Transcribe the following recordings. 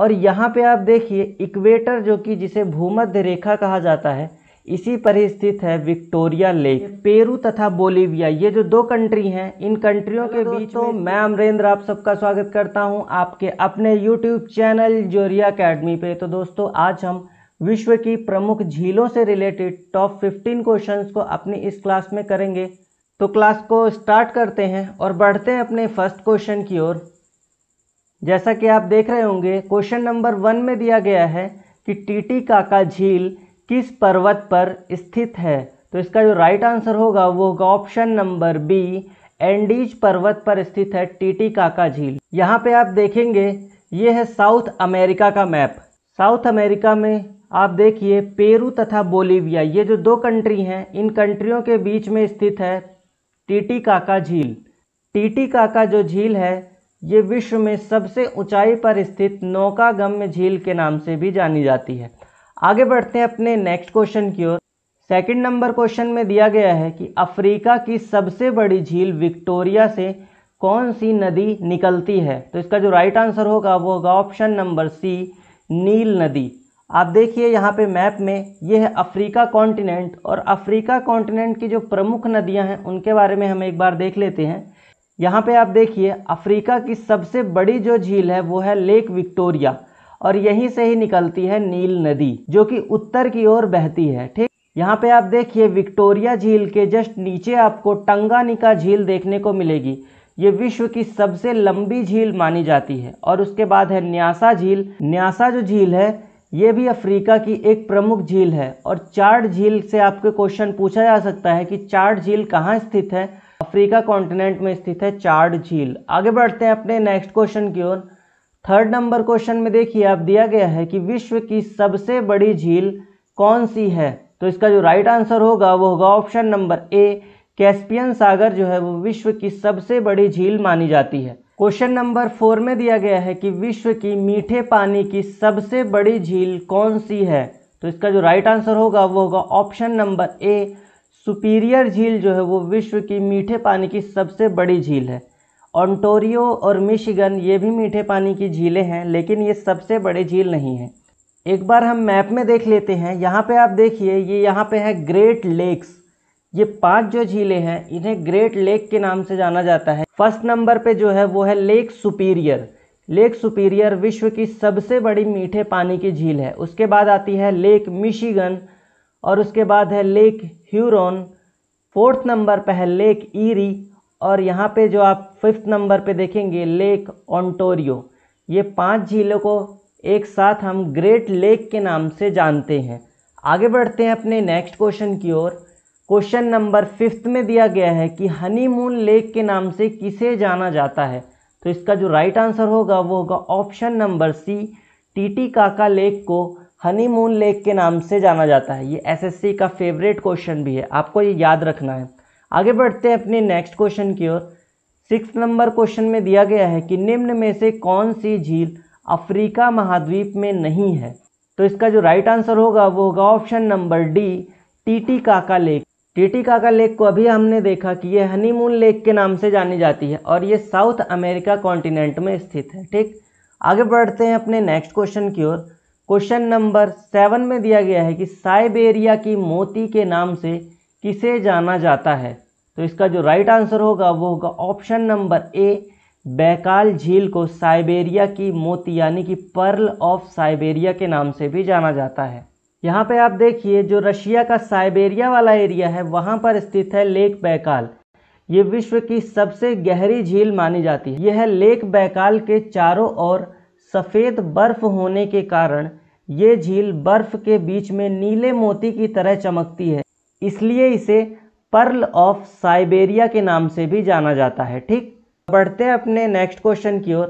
और यहाँ पे आप देखिए इक्वेटर जो कि जिसे भूमध्य रेखा कहा जाता है इसी पर ही स्थित है विक्टोरिया लेक पेरू तथा बोलीविया ये जो दो कंट्री हैं इन कंट्रियों के बीच तो मैं अमरेंद्र आप सबका स्वागत करता हूँ आपके अपने यूट्यूब चैनल जोरिया अकेडमी पे तो दोस्तों आज हम विश्व की प्रमुख झीलों से रिलेटेड टॉप 15 क्वेश्चंस को अपनी इस क्लास में करेंगे तो क्लास को स्टार्ट करते हैं और बढ़ते हैं अपने फर्स्ट क्वेश्चन की ओर जैसा कि आप देख रहे होंगे क्वेश्चन नंबर वन में दिया गया है कि टीटी काका झील किस पर्वत पर स्थित है तो इसका जो राइट आंसर होगा वो होगा ऑप्शन नंबर बी एंडीज पर्वत पर स्थित है टीटी काका झील यहाँ पे आप देखेंगे ये है साउथ अमेरिका का मैप साउथ अमेरिका में आप देखिए पेरू तथा बोलीविया ये जो दो कंट्री हैं इन कंट्रियों के बीच में स्थित है टीटी काका झील टीटी काका जो झील है ये विश्व में सबसे ऊंचाई पर स्थित नौकागम्य झील के नाम से भी जानी जाती है आगे बढ़ते हैं अपने नेक्स्ट क्वेश्चन की ओर सेकंड नंबर क्वेश्चन में दिया गया है कि अफ्रीका की सबसे बड़ी झील विक्टोरिया से कौन सी नदी निकलती है तो इसका जो राइट आंसर होगा वो होगा ऑप्शन नंबर सी नील नदी आप देखिए यहाँ पे मैप में यह है अफ्रीका कॉन्टिनेंट और अफ्रीका कॉन्टिनेंट की जो प्रमुख नदियाँ हैं उनके बारे में हम एक बार देख लेते हैं यहाँ पे आप देखिए अफ्रीका की सबसे बड़ी जो झील है वो है लेक विक्टोरिया और यहीं से ही निकलती है नील नदी जो कि उत्तर की ओर बहती है ठीक यहाँ पे आप देखिए विक्टोरिया झील के जस्ट नीचे आपको टंगानिका झील देखने को मिलेगी ये विश्व की सबसे लंबी झील मानी जाती है और उसके बाद है न्यासा झील न्यासा जो झील है ये भी अफ्रीका की एक प्रमुख झील है और चार्ट झील से आपके क्वेश्चन पूछा जा सकता है कि चार्ट झील कहाँ स्थित है अफ्रीका कॉन्टिनेंट में स्थित है चार्ड झील आगे बढ़ते हैं अपने नेक्स्ट क्वेश्चन की ओर थर्ड नंबर क्वेश्चन में देखिए आप दिया गया है कि विश्व की सबसे बड़ी झील कौन सी है तो इसका जो राइट आंसर होगा वो होगा ऑप्शन नंबर ए कैस्पियन सागर जो है वो विश्व की सबसे बड़ी झील मानी जाती है क्वेश्चन नंबर फोर में दिया गया है कि विश्व की मीठे पानी की सबसे बड़ी झील कौन सी है तो इसका जो राइट आंसर होगा वो होगा ऑप्शन नंबर ए सुपीरियर झील जो है वो विश्व की मीठे पानी की सबसे बड़ी झील है ऑन्टोरियो और मिशिगन ये भी मीठे पानी की झीलें हैं लेकिन ये सबसे बड़े झील नहीं हैं एक बार हम मैप में देख लेते हैं यहाँ पे आप देखिए ये यहाँ पे है ग्रेट लेक्स ये पांच जो झीलें हैं इन्हें ग्रेट लेक के नाम से जाना जाता है फर्स्ट नंबर पे जो है वो है लेक सुपीरियर लेक सुपीरियर विश्व की सबसे बड़ी मीठे पानी की झील है उसके बाद आती है लेक मिशिगन और उसके बाद है लेक ह्यूरोन फोर्थ नंबर पर है लेक ईरी और यहाँ पे जो आप फिफ्थ नंबर पे देखेंगे लेक ऑन्टोरियो ये पांच झीलों को एक साथ हम ग्रेट लेक के नाम से जानते हैं आगे बढ़ते हैं अपने नेक्स्ट क्वेश्चन की ओर क्वेश्चन नंबर फिफ्थ में दिया गया है कि हनीमून लेक के नाम से किसे जाना जाता है तो इसका जो राइट आंसर होगा वो होगा option number C Titicaca lake को हनीमून लेक के नाम से जाना जाता है ये एसएससी का फेवरेट क्वेश्चन भी है आपको ये याद रखना है आगे बढ़ते हैं अपने नेक्स्ट क्वेश्चन की ओर सिक्स नंबर क्वेश्चन में दिया गया है कि निम्न में से कौन सी झील अफ्रीका महाद्वीप में नहीं है तो इसका जो राइट आंसर होगा वो होगा option number D Titicaca lake Titicaca lake को अभी हमने देखा कि ये हनीमून लेक के नाम से जानी जाती है और ये साउथ अमेरिका कॉन्टिनेंट में स्थित है ठीक आगे बढ़ते हैं अपने नेक्स्ट क्वेश्चन की ओर क्वेश्चन नंबर सेवन में दिया गया है कि साइबेरिया की मोती के नाम से किसे जाना जाता है तो इसका जो राइट आंसर होगा वो होगा ऑप्शन नंबर ए बैकाल झील को साइबेरिया की मोती यानी कि पर्ल ऑफ साइबेरिया के नाम से भी जाना जाता है यहाँ पे आप देखिए जो रशिया का साइबेरिया वाला एरिया है वहाँ पर स्थित है लेक बैकाल ये विश्व की सबसे गहरी झील मानी जाती है यह लेक बैकाल के चारों ओर सफ़ेद बर्फ होने के कारण ये झील बर्फ के बीच में नीले मोती की तरह चमकती है इसलिए इसे पर्ल ऑफ साइबेरिया के नाम से भी जाना जाता है ठीक बढ़ते हैं अपने नेक्स्ट क्वेश्चन की ओर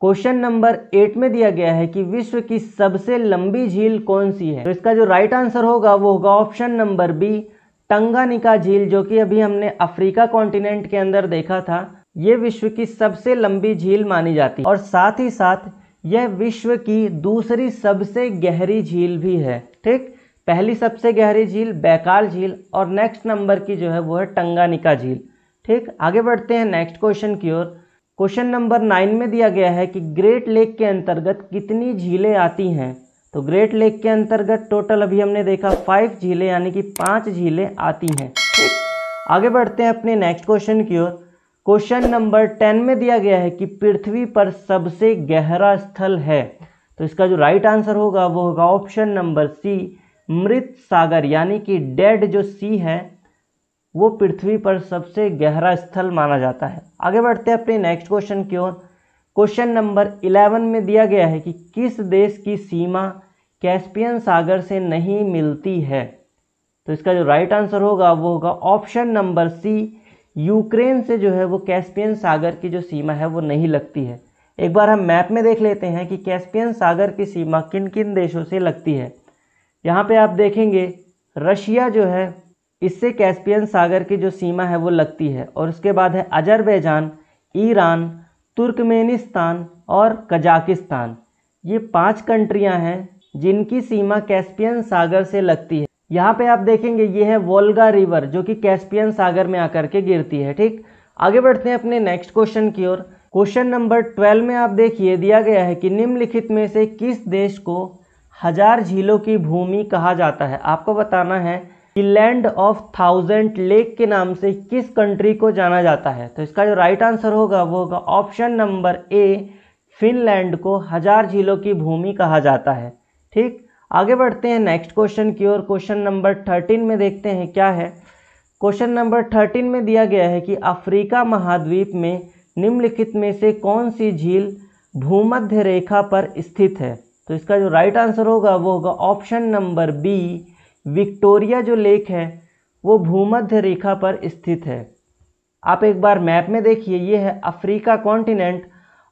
क्वेश्चन नंबर एट में दिया गया है कि विश्व की सबसे लंबी झील कौन सी है तो इसका जो राइट आंसर होगा वो होगा ऑप्शन नंबर बी टंगानिका झील जो कि अभी हमने अफ्रीका कॉन्टिनेंट के अंदर देखा था ये विश्व की सबसे लंबी झील मानी जाती है और साथ ही साथ यह विश्व की दूसरी सबसे गहरी झील भी है ठीक पहली सबसे गहरी झील बैकाल झील और नेक्स्ट नंबर की जो है वो है टंगानिका झील ठीक आगे बढ़ते हैं नेक्स्ट क्वेश्चन की ओर क्वेश्चन नंबर नाइन में दिया गया है कि ग्रेट लेक के अंतर्गत कितनी झीलें आती हैं तो ग्रेट लेक के अंतर्गत टोटल अभी हमने देखा फाइव झीलें यानी कि पाँच झीलें आती हैं ठीक आगे बढ़ते हैं अपने नेक्स्ट क्वेश्चन की ओर क्वेश्चन नंबर टेन में दिया गया है कि पृथ्वी पर सबसे गहरा स्थल है तो इसका जो राइट आंसर होगा वो होगा ऑप्शन नंबर सी मृत सागर यानी कि डेड जो सी है वो पृथ्वी पर सबसे गहरा स्थल माना जाता है आगे बढ़ते हैं अपने नेक्स्ट क्वेश्चन की ओर क्वेश्चन नंबर इलेवन में दिया गया है कि किस देश की सीमा कैस्पियन सागर से नहीं मिलती है तो इसका जो राइट आंसर होगा वो होगा ऑप्शन नंबर सी यूक्रेन से जो है वो कैस्पियन सागर की जो सीमा है वो नहीं लगती है एक बार हम मैप में देख लेते हैं कि कैस्पियन सागर की सीमा किन किन देशों से लगती है यहाँ पे आप देखेंगे रशिया जो है इससे कैस्पियन सागर की जो सीमा है वो लगती है और उसके बाद है अजरबैजान ईरान तुर्कमेनिस्तान और कजाकिस्तान ये पांच कंट्रियां हैं जिनकी सीमा कैस्पियन सागर से लगती है यहाँ पे आप देखेंगे ये है वोल्गा रिवर जो कि कैस्पियन सागर में आकर के गिरती है ठीक आगे बढ़ते हैं अपने नेक्स्ट क्वेश्चन की ओर क्वेश्चन नंबर ट्वेल्व में आप देखिए दिया गया है कि निम्नलिखित में से किस देश को हजार झीलों की भूमि कहा जाता है आपको बताना है कि लैंड ऑफ थाउजेंड लेक के नाम से किस कंट्री को जाना जाता है तो इसका जो राइट आंसर होगा वो होगा ऑप्शन नंबर ए फिनलैंड को हजार झीलों की भूमि कहा जाता है ठीक आगे बढ़ते हैं नेक्स्ट क्वेश्चन की ओर क्वेश्चन नंबर थर्टीन में देखते हैं क्या है क्वेश्चन नंबर थर्टीन में दिया गया है कि अफ्रीका महाद्वीप में निम्नलिखित में से कौन सी झील भूमध्य रेखा पर स्थित है तो इसका जो राइट आंसर होगा वो होगा ऑप्शन नंबर बी विक्टोरिया जो लेक है वो भूमध्य रेखा पर स्थित है आप एक बार मैप में देखिए ये है अफ्रीका कॉन्टिनेंट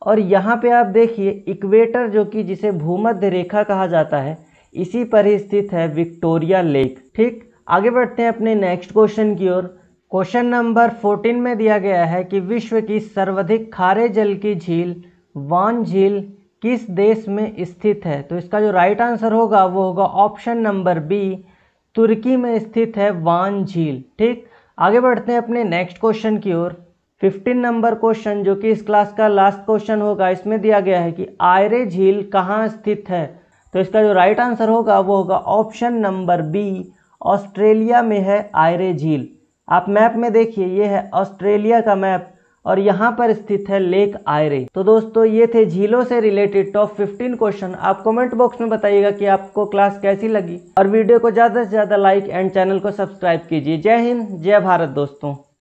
और यहाँ पे आप देखिए इक्वेटर जो कि जिसे भूमध्य रेखा कहा जाता है इसी पर ही स्थित है विक्टोरिया लेक ठीक आगे बढ़ते हैं अपने नेक्स्ट क्वेश्चन की ओर क्वेश्चन नंबर फोर्टीन में दिया गया है कि विश्व की सर्वाधिक खारे जल की झील वान झील किस देश में स्थित है तो इसका जो राइट आंसर होगा वो होगा ऑप्शन नंबर बी तुर्की में स्थित है वान झील ठीक आगे बढ़ते हैं अपने नेक्स्ट क्वेश्चन की ओर फिफ्टीन नंबर क्वेश्चन जो कि इस क्लास का लास्ट क्वेश्चन होगा इसमें दिया गया है कि आयरे झील कहाँ स्थित है तो इसका जो राइट आंसर होगा वो होगा ऑप्शन नंबर बी ऑस्ट्रेलिया में है आयरे झील आप मैप में देखिए ये है ऑस्ट्रेलिया का मैप और यहाँ पर स्थित है लेक आयरे तो दोस्तों ये थे झीलों से रिलेटेड टॉप 15 क्वेश्चन आप कमेंट बॉक्स में बताइएगा कि आपको क्लास कैसी लगी और वीडियो को ज़्यादा से ज़्यादा लाइक एंड चैनल को सब्सक्राइब कीजिए जय हिंद जय भारत दोस्तों